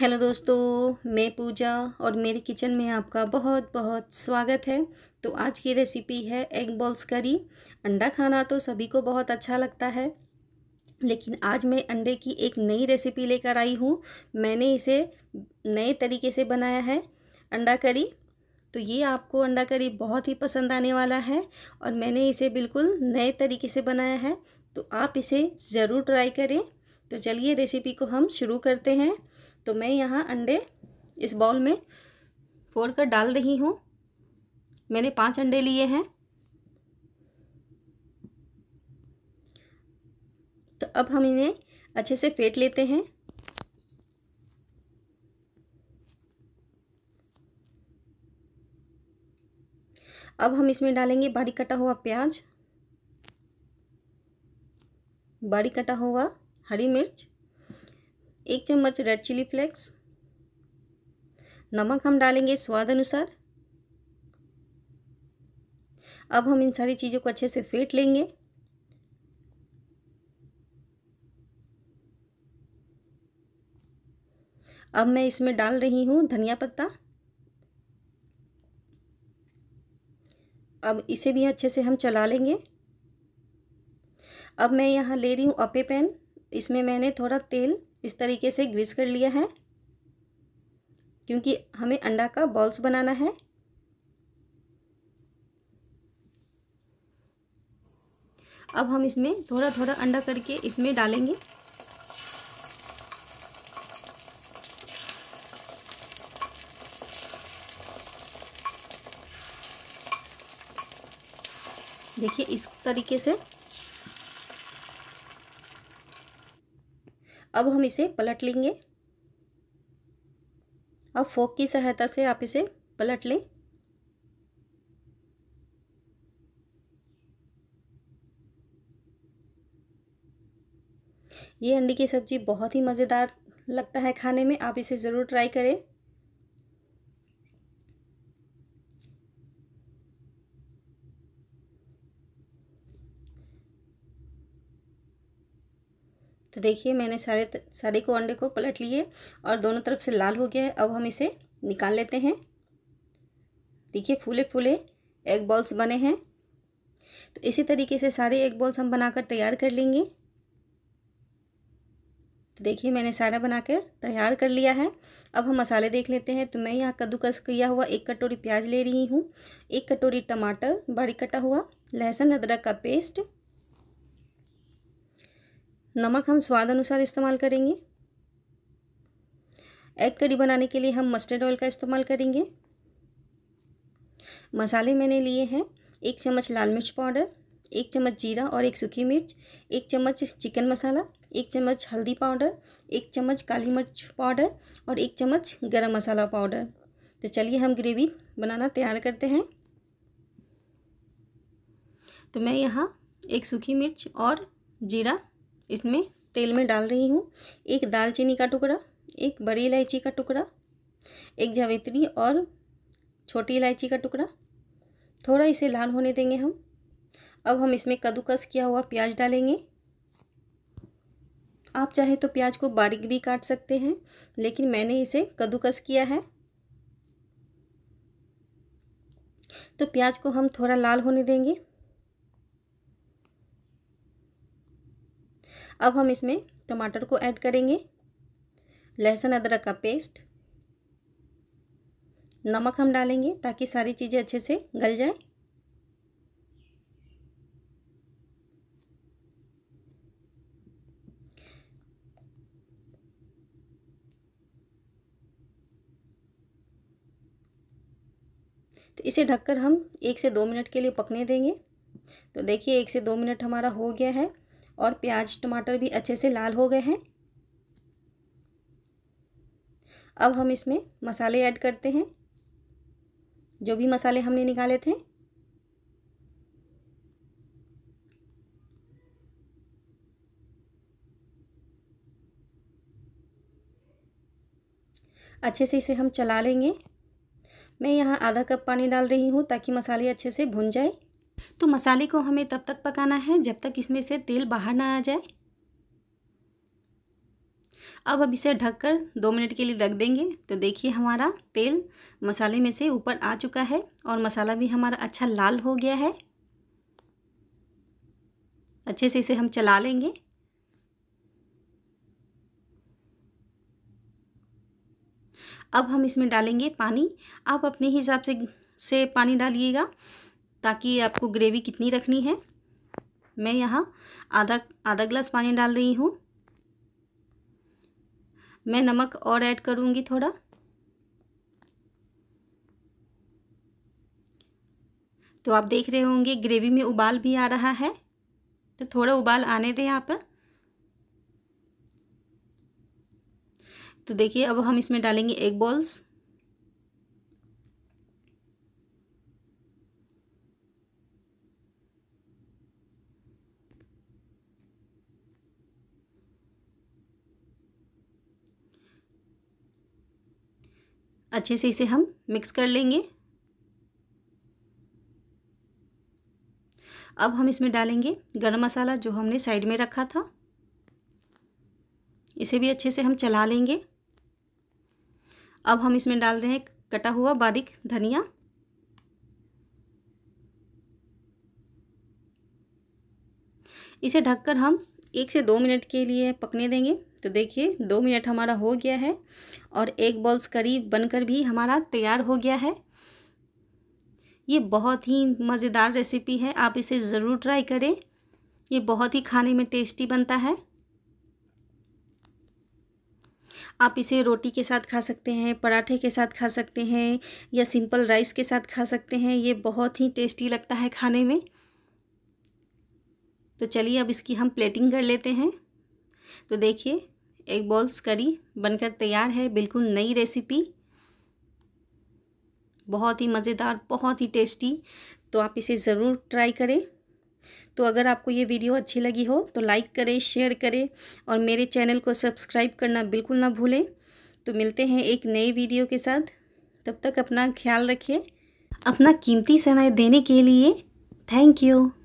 hello दोस्तों मैं पूजा और मेरे किचन में आपका बहुत बहुत स्वागत है तो आज की रेसिपी है एग बॉल्स करी अंडा खाना तो सभी को बहुत अच्छा लगता है लेकिन आज मैं अंडे की एक नई रेसिपी लेकर आई हूँ मैंने इसे नए तरीके से बनाया है अंडा करी तो ये आपको अंडा करी बहुत ही पसंद आने वाला है और मैंने इसे बिल्कुल नए तरीके से बनाया है तो आप इसे ज़रूर ट्राई करें तो चलिए रेसिपी को हम शुरू करते हैं तो मैं यहाँ अंडे इस बाउल में फोड़ कर डाल रही हूँ मैंने पांच अंडे लिए हैं तो अब हम इन्हें अच्छे से फेंट लेते हैं अब हम इसमें डालेंगे बारीक कटा हुआ प्याज बारीक कटा हुआ हरी मिर्च एक चम्मच रेड चिली फ्लेक्स नमक हम डालेंगे स्वाद अनुसार अब हम इन सारी चीज़ों को अच्छे से फेंट लेंगे अब मैं इसमें डाल रही हूँ धनिया पत्ता अब इसे भी अच्छे से हम चला लेंगे अब मैं यहाँ ले रही हूँ अपे पैन इसमें मैंने थोड़ा तेल इस तरीके से ग्रीस कर लिया है क्योंकि हमें अंडा का बॉल्स बनाना है अब हम इसमें थोड़ा थोड़ा अंडा करके इसमें डालेंगे देखिए इस तरीके से अब हम इसे पलट लेंगे अब फोक की सहायता से आप इसे पलट लें ये अंडे की सब्ज़ी बहुत ही मज़ेदार लगता है खाने में आप इसे ज़रूर ट्राई करें तो देखिए मैंने सारे सारे को अंडे को पलट लिए और दोनों तरफ से लाल हो गया है अब हम इसे निकाल लेते हैं देखिए फूले फूले एग बॉल्स बने हैं तो इसी तरीके से सारे एग बॉल्स हम बनाकर तैयार कर लेंगे तो देखिए मैंने सारा बनाकर तैयार कर लिया है अब हम मसाले देख लेते हैं तो मैं यहाँ कद्दूकस किया हुआ एक कटोरी प्याज ले रही हूँ एक कटोरी टमाटर बारीक कटा हुआ लहसुन अदरक का पेस्ट नमक हम स्वाद अनुसार इस्तेमाल करेंगे एग करी बनाने के लिए हम मस्टर्ड ऑयल का इस्तेमाल करेंगे मसाले मैंने लिए हैं एक चम्मच लाल मिर्च पाउडर एक चम्मच जीरा और एक सूखी मिर्च एक चम्मच चिकन मसाला एक चम्मच हल्दी पाउडर एक चम्मच काली मिर्च पाउडर और एक चम्मच गरम मसाला पाउडर तो चलिए हम ग्रेवी बनाना तैयार करते हैं तो मैं यहाँ एक सूखी मिर्च और जीरा इसमें तेल में डाल रही हूँ एक दालचीनी का टुकड़ा एक बड़ी इलायची का टुकड़ा एक जावित्री और छोटी इलायची का टुकड़ा थोड़ा इसे लाल होने देंगे हम अब हम इसमें कद्दूकस किया हुआ प्याज डालेंगे आप चाहे तो प्याज को बारीक भी काट सकते हैं लेकिन मैंने इसे कद्दूकस किया है तो प्याज को हम थोड़ा लाल होने देंगे अब हम इसमें टमाटर को ऐड करेंगे लहसुन अदरक का पेस्ट नमक हम डालेंगे ताकि सारी चीज़ें अच्छे से गल जाए तो इसे ढककर हम एक से दो मिनट के लिए पकने देंगे तो देखिए एक से दो मिनट हमारा हो गया है और प्याज टमाटर भी अच्छे से लाल हो गए हैं अब हम इसमें मसाले ऐड करते हैं जो भी मसाले हमने निकाले थे अच्छे से इसे हम चला लेंगे मैं यहाँ आधा कप पानी डाल रही हूँ ताकि मसाले अच्छे से भुन जाए तो मसाले को हमें तब तक पकाना है जब तक इसमें से तेल बाहर ना आ जाए अब अब इसे ढककर दो मिनट के लिए रख देंगे तो देखिए हमारा तेल मसाले में से ऊपर आ चुका है और मसाला भी हमारा अच्छा लाल हो गया है अच्छे से इसे हम चला लेंगे अब हम इसमें डालेंगे पानी आप अपने हिसाब से से पानी डालिएगा ताकि आपको ग्रेवी कितनी रखनी है मैं यहाँ आधा आधा ग्लास पानी डाल रही हूँ मैं नमक और ऐड करूँगी थोड़ा तो आप देख रहे होंगे ग्रेवी में उबाल भी आ रहा है तो थोड़ा उबाल आने दें यहाँ पर तो देखिए अब हम इसमें डालेंगे एग बॉल्स अच्छे से इसे हम मिक्स कर लेंगे अब हम इसमें डालेंगे गरम मसाला जो हमने साइड में रखा था इसे भी अच्छे से हम चला लेंगे अब हम इसमें डाल रहे हैं कटा हुआ बारीक धनिया इसे ढककर हम एक से दो मिनट के लिए पकने देंगे तो देखिए दो मिनट हमारा हो गया है और एक बॉल्स करीब बनकर भी हमारा तैयार हो गया है ये बहुत ही मज़ेदार रेसिपी है आप इसे ज़रूर ट्राई करें ये बहुत ही खाने में टेस्टी बनता है आप इसे रोटी के साथ खा सकते हैं पराठे के साथ खा सकते हैं या सिंपल राइस के साथ खा सकते हैं ये बहुत ही टेस्टी लगता है खाने में तो चलिए अब इसकी हम प्लेटिंग कर लेते हैं तो देखिए एक बॉल्स करी बनकर तैयार है बिल्कुल नई रेसिपी बहुत ही मज़ेदार बहुत ही टेस्टी तो आप इसे ज़रूर ट्राई करें तो अगर आपको ये वीडियो अच्छी लगी हो तो लाइक करें शेयर करें और मेरे चैनल को सब्सक्राइब करना बिल्कुल ना भूलें तो मिलते हैं एक नए वीडियो के साथ तब तक अपना ख्याल रखिए अपना कीमती समय देने के लिए थैंक यू